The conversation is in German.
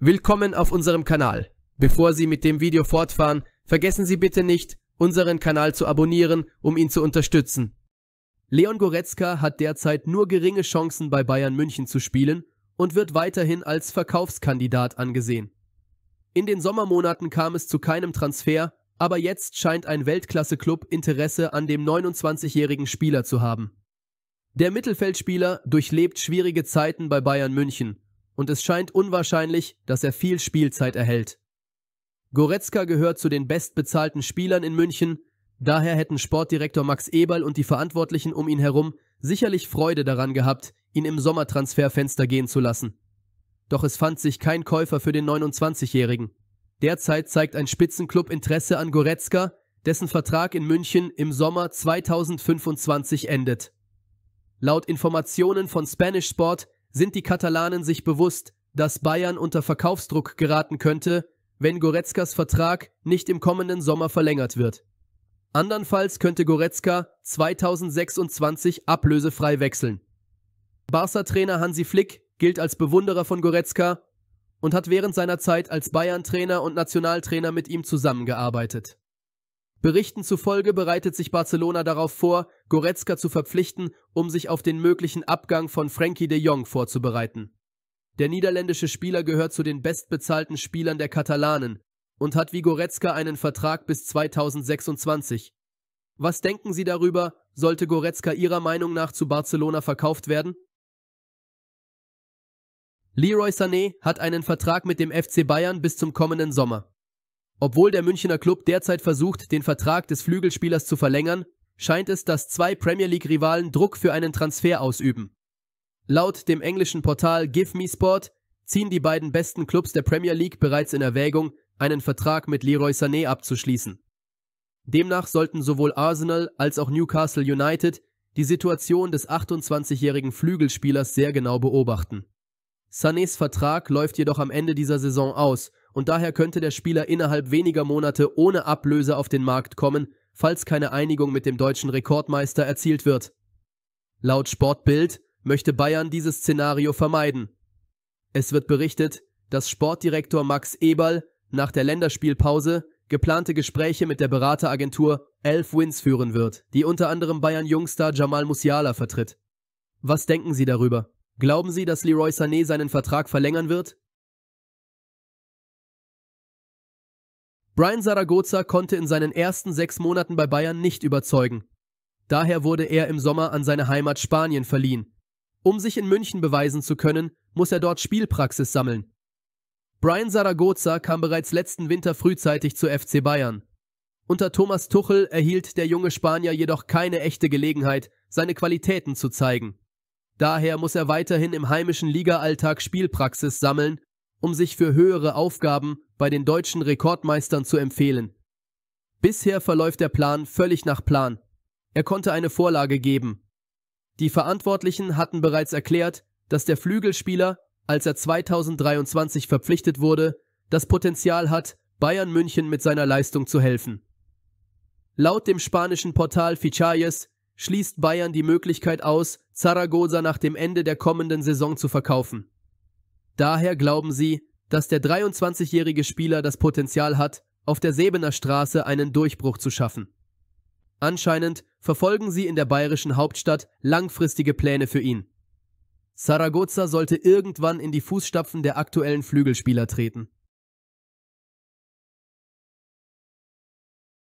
Willkommen auf unserem Kanal. Bevor Sie mit dem Video fortfahren, vergessen Sie bitte nicht, unseren Kanal zu abonnieren, um ihn zu unterstützen. Leon Goretzka hat derzeit nur geringe Chancen bei Bayern München zu spielen und wird weiterhin als Verkaufskandidat angesehen. In den Sommermonaten kam es zu keinem Transfer, aber jetzt scheint ein Weltklasse-Club Interesse an dem 29-jährigen Spieler zu haben. Der Mittelfeldspieler durchlebt schwierige Zeiten bei Bayern München und es scheint unwahrscheinlich, dass er viel Spielzeit erhält. Goretzka gehört zu den bestbezahlten Spielern in München, daher hätten Sportdirektor Max Eberl und die Verantwortlichen um ihn herum sicherlich Freude daran gehabt, ihn im Sommertransferfenster gehen zu lassen. Doch es fand sich kein Käufer für den 29-Jährigen. Derzeit zeigt ein Spitzenclub Interesse an Goretzka, dessen Vertrag in München im Sommer 2025 endet. Laut Informationen von Spanish Sport sind die Katalanen sich bewusst, dass Bayern unter Verkaufsdruck geraten könnte, wenn Goretzkas Vertrag nicht im kommenden Sommer verlängert wird. Andernfalls könnte Goretzka 2026 ablösefrei wechseln. Barca-Trainer Hansi Flick gilt als Bewunderer von Goretzka und hat während seiner Zeit als Bayern-Trainer und Nationaltrainer mit ihm zusammengearbeitet. Berichten zufolge bereitet sich Barcelona darauf vor, Goretzka zu verpflichten, um sich auf den möglichen Abgang von Frankie de Jong vorzubereiten. Der niederländische Spieler gehört zu den bestbezahlten Spielern der Katalanen und hat wie Goretzka einen Vertrag bis 2026. Was denken Sie darüber, sollte Goretzka Ihrer Meinung nach zu Barcelona verkauft werden? Leroy Sané hat einen Vertrag mit dem FC Bayern bis zum kommenden Sommer. Obwohl der Münchner Club derzeit versucht, den Vertrag des Flügelspielers zu verlängern, scheint es, dass zwei Premier League-Rivalen Druck für einen Transfer ausüben. Laut dem englischen Portal Give Me Sport ziehen die beiden besten Clubs der Premier League bereits in Erwägung, einen Vertrag mit Leroy Sané abzuschließen. Demnach sollten sowohl Arsenal als auch Newcastle United die Situation des 28-jährigen Flügelspielers sehr genau beobachten. Sanés Vertrag läuft jedoch am Ende dieser Saison aus und daher könnte der Spieler innerhalb weniger Monate ohne Ablöse auf den Markt kommen, falls keine Einigung mit dem deutschen Rekordmeister erzielt wird. Laut Sportbild möchte Bayern dieses Szenario vermeiden. Es wird berichtet, dass Sportdirektor Max Eberl nach der Länderspielpause geplante Gespräche mit der Berateragentur Elf Wins führen wird, die unter anderem Bayern-Jungstar Jamal Musiala vertritt. Was denken Sie darüber? Glauben Sie, dass Leroy Sané seinen Vertrag verlängern wird? Brian Saragoza konnte in seinen ersten sechs Monaten bei Bayern nicht überzeugen. Daher wurde er im Sommer an seine Heimat Spanien verliehen. Um sich in München beweisen zu können, muss er dort Spielpraxis sammeln. Brian Saragoza kam bereits letzten Winter frühzeitig zu FC Bayern. Unter Thomas Tuchel erhielt der junge Spanier jedoch keine echte Gelegenheit, seine Qualitäten zu zeigen. Daher muss er weiterhin im heimischen Liga-Alltag Spielpraxis sammeln, um sich für höhere Aufgaben bei den deutschen Rekordmeistern zu empfehlen. Bisher verläuft der Plan völlig nach Plan. Er konnte eine Vorlage geben. Die Verantwortlichen hatten bereits erklärt, dass der Flügelspieler, als er 2023 verpflichtet wurde, das Potenzial hat, Bayern München mit seiner Leistung zu helfen. Laut dem spanischen Portal Fichayes schließt Bayern die Möglichkeit aus, Zaragoza nach dem Ende der kommenden Saison zu verkaufen. Daher glauben sie, dass der 23-jährige Spieler das Potenzial hat, auf der Sebener Straße einen Durchbruch zu schaffen. Anscheinend verfolgen sie in der bayerischen Hauptstadt langfristige Pläne für ihn. Saragoza sollte irgendwann in die Fußstapfen der aktuellen Flügelspieler treten.